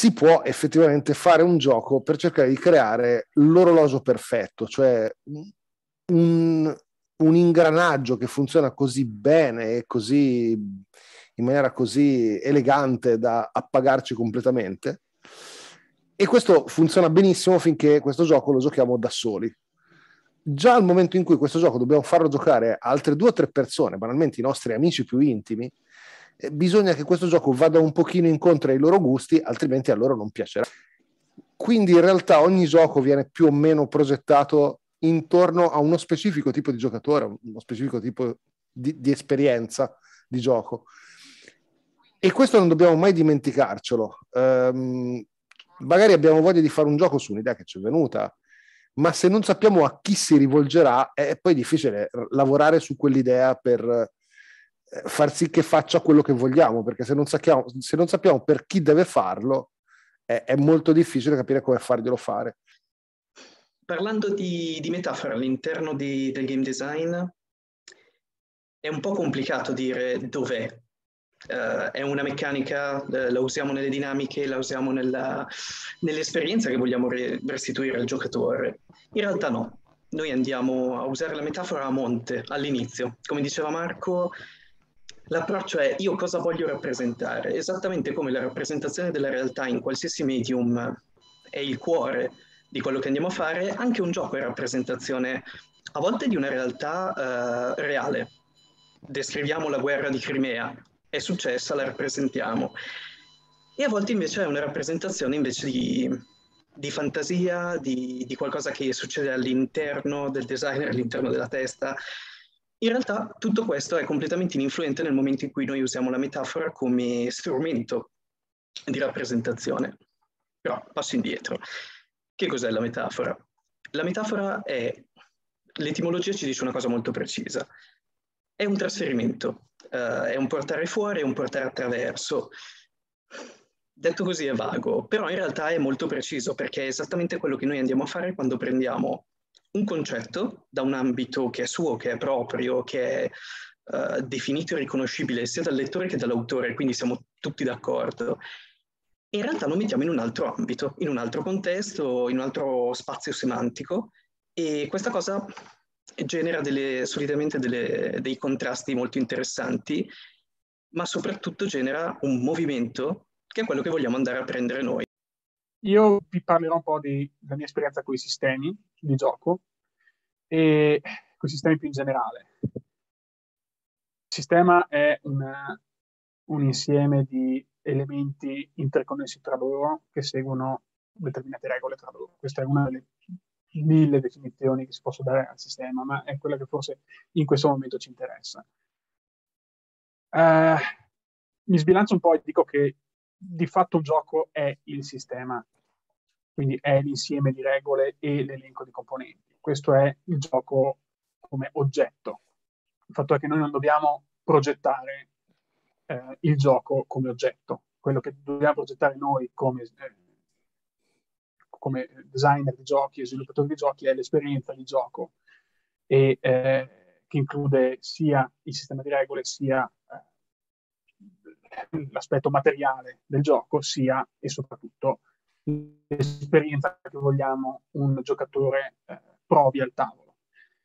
si può effettivamente fare un gioco per cercare di creare l'orologio perfetto, cioè un, un ingranaggio che funziona così bene e così in maniera così elegante da appagarci completamente. E questo funziona benissimo finché questo gioco lo giochiamo da soli. Già al momento in cui questo gioco dobbiamo farlo giocare a altre due o tre persone, banalmente i nostri amici più intimi, eh, bisogna che questo gioco vada un pochino incontro ai loro gusti, altrimenti a loro non piacerà. Quindi in realtà ogni gioco viene più o meno progettato intorno a uno specifico tipo di giocatore, uno specifico tipo di, di esperienza di gioco. E questo non dobbiamo mai dimenticarcelo. Um, magari abbiamo voglia di fare un gioco su un'idea che ci è venuta, ma se non sappiamo a chi si rivolgerà, è poi difficile lavorare su quell'idea per eh, far sì che faccia quello che vogliamo, perché se non sappiamo, se non sappiamo per chi deve farlo, è, è, molto difficile capire come farglielo fare. Parlando di, di metafora all'interno di, del game design, è un po' complicato dire dov'è. Uh, è una meccanica, uh, la usiamo nelle dinamiche, la usiamo nella, nell'esperienza che vogliamo re- restituire al giocatore. In realtà no, noi andiamo a usare la metafora a monte, all'inizio. Come diceva Marco, L'approccio è io cosa voglio rappresentare, esattamente come la rappresentazione della realtà in qualsiasi medium è il cuore di quello che andiamo a fare, anche un gioco è rappresentazione a volte di una realtà eh, reale. Descriviamo la guerra di Crimea, è successa, la rappresentiamo. E a volte invece è una rappresentazione invece di, di fantasia, di, di, qualcosa che succede all'interno del designer, all'interno della testa. In realtà tutto questo è completamente ininfluente nel momento in cui noi usiamo la metafora come strumento di rappresentazione. Però passo indietro. Che cos'è la metafora? La metafora è, l'etimologia ci dice una cosa molto precisa, è un trasferimento, uh, è un portare fuori, è un portare attraverso. Detto così è vago, però in realtà è molto preciso perché è esattamente quello che noi andiamo a fare quando prendiamo un concetto da un ambito che è suo, che è proprio, che è uh, definito e riconoscibile sia dal lettore che dall'autore, quindi siamo tutti d'accordo. E in realtà lo mettiamo in un altro ambito, in un altro contesto, in un altro spazio semantico e questa cosa genera delle, solitamente delle, dei contrasti molto interessanti, ma soprattutto genera un movimento che è quello che vogliamo andare a prendere noi. Io vi parlerò un po' della mia esperienza con i sistemi di gioco e con i sistemi più in generale. Il sistema è una, un insieme di elementi interconnessi tra loro che seguono determinate regole tra loro. Questa è una delle mille definizioni che si possono dare al sistema, ma è quella che forse in questo momento ci interessa. Uh, mi sbilancio un po' e dico che di fatto il gioco è il sistema, quindi è l'insieme di regole e l'elenco di componenti. Questo è il gioco come oggetto. Il fatto è che noi non dobbiamo progettare eh, il gioco come oggetto. Quello che dobbiamo progettare noi come, eh, come designer di giochi e sviluppatori di giochi è l'esperienza di gioco, e, eh, che include sia il sistema di regole sia l'aspetto materiale del gioco sia e soprattutto l'esperienza che vogliamo un giocatore eh, provi al tavolo.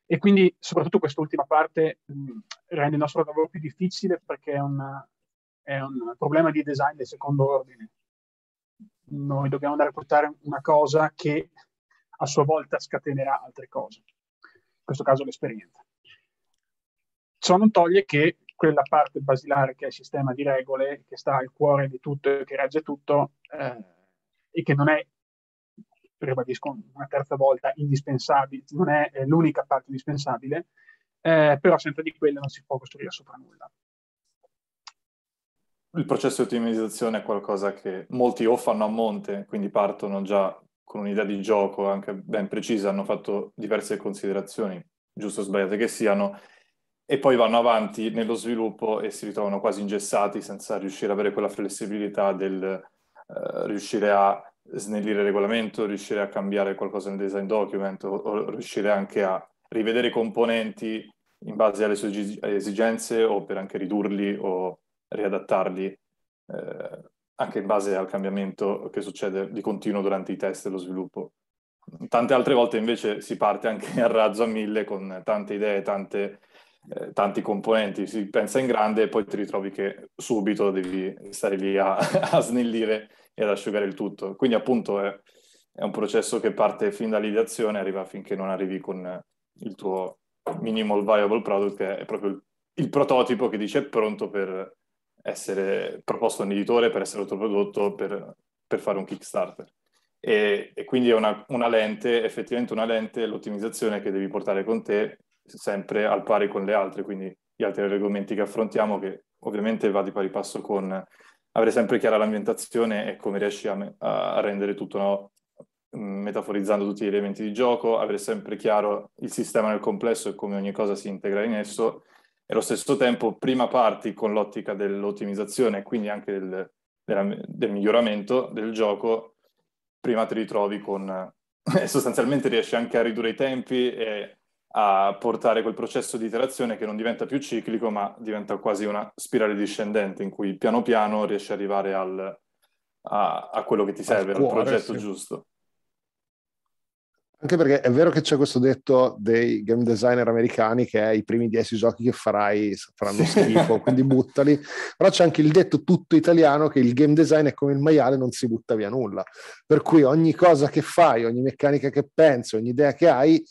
E quindi soprattutto quest'ultima parte mh, mm, rende il nostro lavoro più difficile perché è, una, è un problema di design del secondo ordine. Noi dobbiamo andare a portare una cosa che a sua volta scatenerà altre cose, in questo caso l'esperienza. Ciò non toglie che quella parte basilare che è il sistema di regole, che sta al cuore di tutto e che regge tutto eh, e che non è, ribadisco una terza volta, indispensabile, non è, è l'unica parte indispensabile, eh, però senza di quella non si può costruire sopra nulla. Il processo di ottimizzazione è qualcosa che molti o fanno a monte, quindi partono già con un'idea di gioco anche ben precisa, hanno fatto diverse considerazioni, giusto o sbagliate che siano, e poi vanno avanti nello sviluppo e si ritrovano quasi ingessati senza riuscire ad avere quella flessibilità del eh, riuscire a snellire il regolamento, riuscire a cambiare qualcosa nel design document o, o riuscire anche a rivedere i componenti in base alle sue esigenze o per anche ridurli o riadattarli eh, anche in base al cambiamento che succede di continuo durante i test e lo sviluppo. Tante altre volte invece si parte anche a razzo a mille con tante idee, tante eh, tanti componenti, si pensa in grande e poi ti ritrovi che subito devi stare lì a, a snellire e ad asciugare il tutto. Quindi appunto è, è un processo che parte fin dall'ideazione e arriva finché non arrivi con il tuo minimal viable product, che è proprio il, il prototipo che dice è pronto per essere proposto a un editore, per essere autoprodotto, per, per fare un Kickstarter. E, e quindi è una, una, lente, effettivamente una lente, l'ottimizzazione che devi portare con te sempre al pari con le altre, quindi gli altri argomenti che affrontiamo, che ovviamente va di pari passo con avere sempre chiara l'ambientazione e come riesci a, me- a rendere tutto, no? metaforizzando tutti gli elementi di gioco, avere sempre chiaro il sistema nel complesso e come ogni cosa si integra in esso, e allo stesso tempo prima parti con l'ottica dell'ottimizzazione e quindi anche del, del, del, miglioramento del gioco, prima ti ritrovi con... sostanzialmente riesci anche a ridurre i tempi e a portare quel processo di iterazione che non diventa più ciclico, ma diventa quasi una spirale discendente in cui piano piano riesci ad arrivare al, a, a, quello che ti serve, al, cuore, al progetto sì. giusto. Anche perché è vero che c'è questo detto dei game designer americani che è, i primi dieci giochi che farai faranno sì. schifo, quindi buttali, però c'è anche il detto tutto italiano che il game design è come il maiale, non si butta via nulla. Per cui ogni cosa che fai, ogni meccanica che pensi, ogni idea che hai,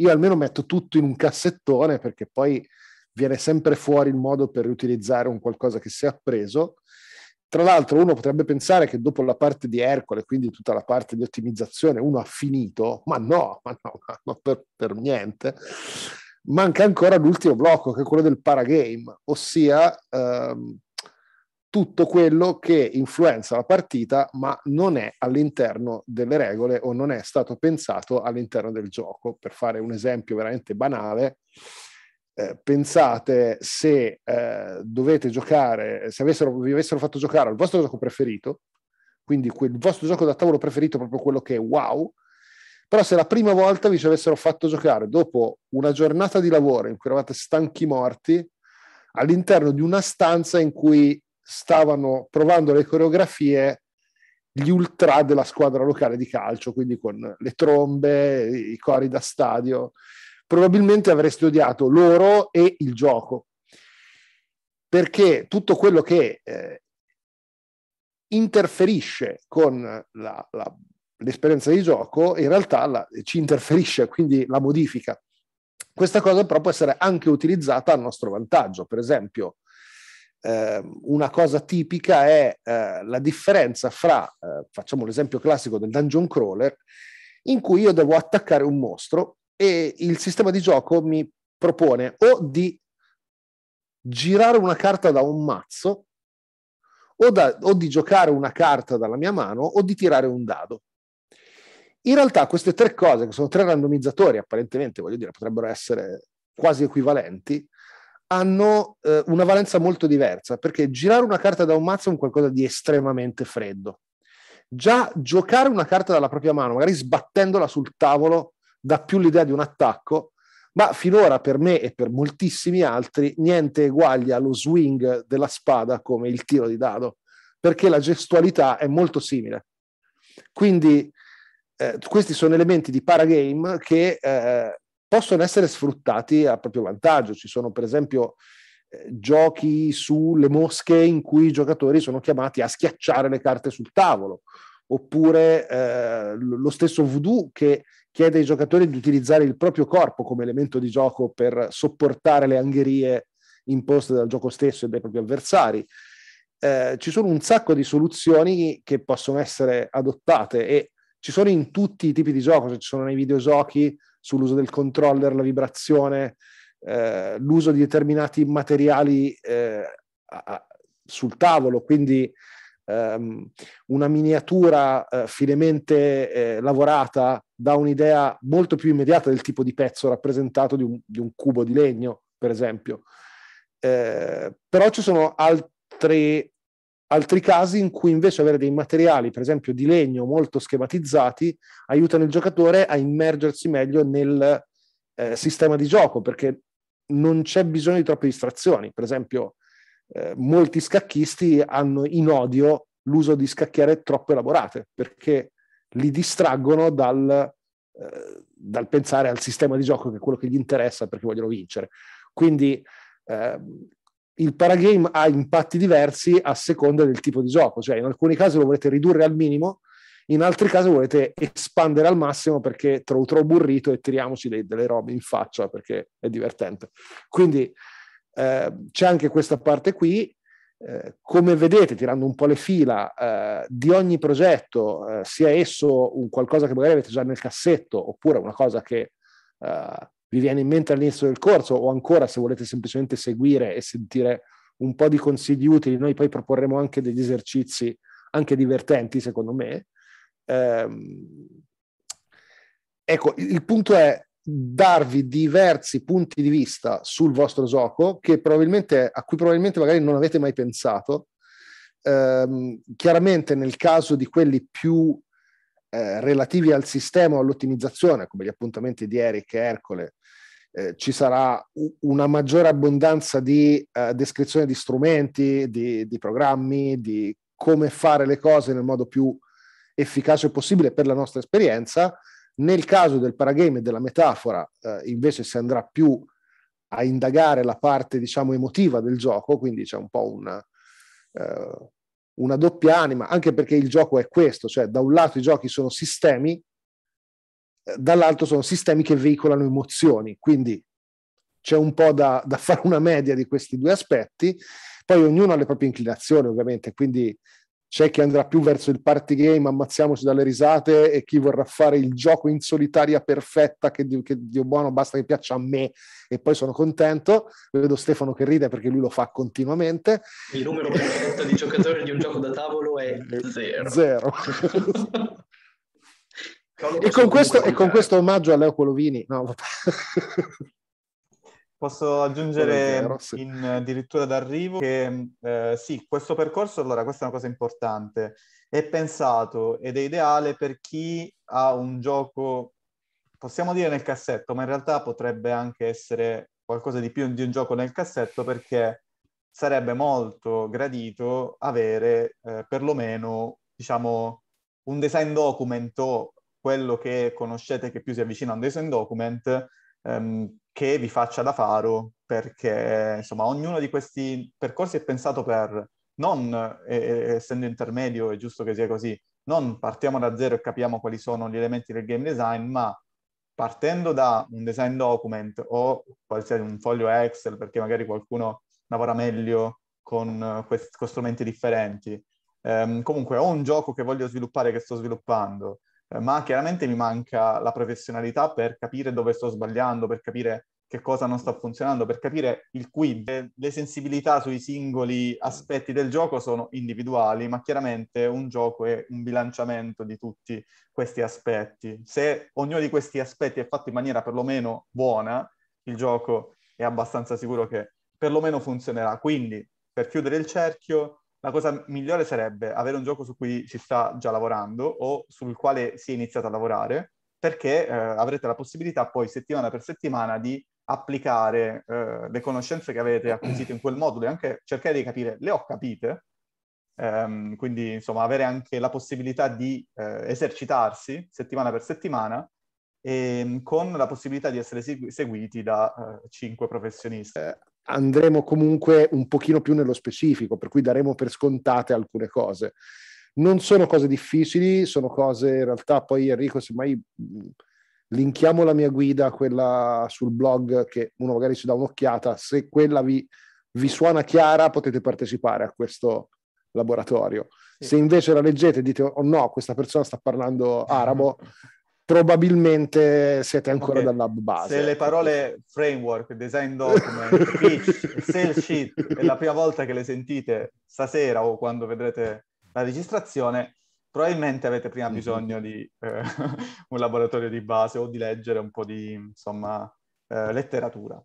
io almeno metto tutto in un cassettone perché poi viene sempre fuori il modo per riutilizzare un qualcosa che si è appreso. Tra l'altro uno potrebbe pensare che dopo la parte di Ercole, quindi tutta la parte di ottimizzazione, uno ha finito, ma no, ma no, ma no per, per niente. Manca ancora l'ultimo blocco, che è quello del paragame, ossia ehm, tutto quello che influenza la partita ma non è all'interno delle regole o non è stato pensato all'interno del gioco. Per fare un esempio veramente banale, eh, pensate se eh, dovete giocare, se avessero, vi avessero fatto giocare al vostro gioco preferito, quindi quel, il vostro gioco da tavolo preferito, proprio quello che è wow, però se la prima volta vi ci avessero fatto giocare dopo una giornata di lavoro in cui eravate stanchi morti, all'interno di una stanza in cui stavano provando le coreografie gli ultra della squadra locale di calcio, quindi con le trombe, i cori da stadio. Probabilmente avresti odiato loro e il gioco, perché tutto quello che eh, interferisce con la, la, l'esperienza di gioco in realtà la, ci interferisce, quindi la modifica. Questa cosa però può essere anche utilizzata a nostro vantaggio, per esempio eh, una cosa tipica è eh, la differenza fra, eh, facciamo l'esempio classico del dungeon crawler, in cui io devo attaccare un mostro e il sistema di gioco mi propone o di girare una carta da un mazzo o, da, o di giocare una carta dalla mia mano o di tirare un dado. In realtà queste tre cose, che sono tre randomizzatori apparentemente, voglio dire, potrebbero essere quasi equivalenti, hanno eh, una valenza molto diversa, perché girare una carta da un mazzo è un qualcosa di estremamente freddo. Già giocare una carta dalla propria mano, magari sbattendola sul tavolo, dà più l'idea di un attacco, ma finora per me e per moltissimi altri niente eguaglia lo swing della spada come il tiro di dado, perché la gestualità è molto simile. Quindi eh, questi sono elementi di paragame che eh, possono essere sfruttati a proprio vantaggio. Ci sono per esempio eh, giochi sulle mosche in cui i giocatori sono chiamati a schiacciare le carte sul tavolo, oppure eh, lo stesso voodoo che chiede ai giocatori di utilizzare il proprio corpo come elemento di gioco per sopportare le angherie imposte dal gioco stesso e dai propri avversari. Eh, ci sono un sacco di soluzioni che possono essere adottate e ci sono in tutti i tipi di gioco, se ci sono nei videogiochi, sull'uso del controller, la vibrazione, eh, l'uso di determinati materiali eh, a, a, sul tavolo, quindi ehm, una miniatura eh, finemente eh, lavorata dà un'idea molto più immediata del tipo di pezzo rappresentato di un, di un cubo di legno, per esempio. Eh, però ci sono altri Altri casi in cui invece avere dei materiali, per esempio di legno, molto schematizzati, aiutano il giocatore a immergersi meglio nel eh, sistema di gioco, perché non c'è bisogno di troppe distrazioni. Per esempio, eh, molti scacchisti hanno in odio l'uso di scacchiere troppo elaborate, perché li distraggono dal, eh, dal pensare al sistema di gioco, che è quello che gli interessa, perché vogliono vincere. Quindi Eh, il paragame ha impatti diversi a seconda del tipo di gioco, cioè in alcuni casi lo volete ridurre al minimo, in altri casi volete espandere al massimo perché trovo troppo burrito e tiriamoci dei, delle robe in faccia perché è divertente. Quindi eh, c'è anche questa parte qui. Eh, come vedete, tirando un po' le fila eh, di ogni progetto, eh, sia esso un qualcosa che magari avete già nel cassetto oppure una cosa che eh, vi viene in mente all'inizio del corso o ancora se volete semplicemente seguire e sentire un po' di consigli utili, noi poi proporremo anche degli esercizi anche divertenti secondo me. Ehm, ecco, il punto è darvi diversi punti di vista sul vostro gioco che probabilmente, a cui probabilmente magari non avete mai pensato. Ehm, chiaramente nel caso di quelli più eh, relativi al sistema o all'ottimizzazione, come gli appuntamenti di Eric e Ercole, eh, ci sarà una maggiore abbondanza di eh, descrizione di strumenti, di, di, programmi, di come fare le cose nel modo più efficace possibile per la nostra esperienza. Nel caso del paragame e della metafora, eh, invece, si andrà più a indagare la parte, diciamo, emotiva del gioco, quindi c'è un po' un, Uh, una doppia anima, anche perché il gioco è questo, cioè da un lato i giochi sono sistemi, eh, dall'altro sono sistemi che veicolano emozioni, quindi c'è un po' da, da fare una media di questi due aspetti, poi ognuno ha le proprie inclinazioni ovviamente, quindi c'è chi andrà più verso il party game, ammazziamoci dalle risate, e chi vorrà fare il gioco in solitaria perfetta, che, che Dio buono, basta che piaccia a me, e poi sono contento. Vedo Stefano che ride perché lui lo fa continuamente. Il numero perfetto di giocatori di un gioco da tavolo è eh, zero. Zero. e, con questo, e, con questo, omaggio a Leo Colovini, no, Posso aggiungere in, addirittura d'arrivo che eh, sì, questo percorso, allora questa è una cosa importante, è pensato ed è ideale per chi ha un gioco, possiamo dire nel cassetto, ma in realtà potrebbe anche essere qualcosa di più di un gioco nel cassetto perché sarebbe molto gradito avere eh, perlomeno, diciamo, un design document o quello che conoscete che più si avvicina a un design document ehm, che vi faccia da faro perché insomma ognuno di questi percorsi è pensato per non eh, essendo intermedio, è giusto che sia così, non partiamo da zero e capiamo quali sono gli elementi del game design, ma partendo da un design document o qualsiasi un foglio Excel, perché magari qualcuno lavora meglio con, eh, quest- con strumenti differenti, ehm, comunque ho un gioco che voglio sviluppare, che sto sviluppando, eh, ma chiaramente mi manca la professionalità per capire dove sto sbagliando, per capire che cosa non sta funzionando, per capire il quid. Le, le sensibilità sui singoli aspetti del gioco sono individuali, ma chiaramente un gioco è un bilanciamento di tutti questi aspetti. Se ognuno di questi aspetti è fatto in maniera perlomeno buona, il gioco è abbastanza sicuro che perlomeno funzionerà. Quindi, per chiudere il cerchio, la cosa migliore sarebbe avere un gioco su cui si sta già lavorando o sul quale si è iniziato a lavorare, perché eh, avrete la possibilità poi settimana per settimana di applicare eh, le conoscenze che avete acquisito in quel modulo e anche cercare di capire le ho capite, ehm, quindi insomma avere anche la possibilità di eh, esercitarsi settimana per settimana e, ehm, con la possibilità di essere segui- seguiti da eh, cinque professionisti. Eh, andremo comunque un pochino più nello specifico, per cui daremo per scontate alcune cose. Non sono cose difficili, sono cose in realtà poi Enrico, se mai mm, linkiamo la mia guida, quella sul blog, che uno magari ci dà un'occhiata, se quella vi, vi suona chiara potete partecipare a questo laboratorio. Sì. Se invece la leggete e dite oh no, questa persona sta parlando arabo, probabilmente siete ancora okay. dalla base. Se le ecco. parole framework, design document, pitch, sale sheet è la prima volta che le sentite stasera o quando vedrete la registrazione, probabilmente avete prima mhm. bisogno di eh, un laboratorio di base o di leggere un po' di, insomma, eh, letteratura.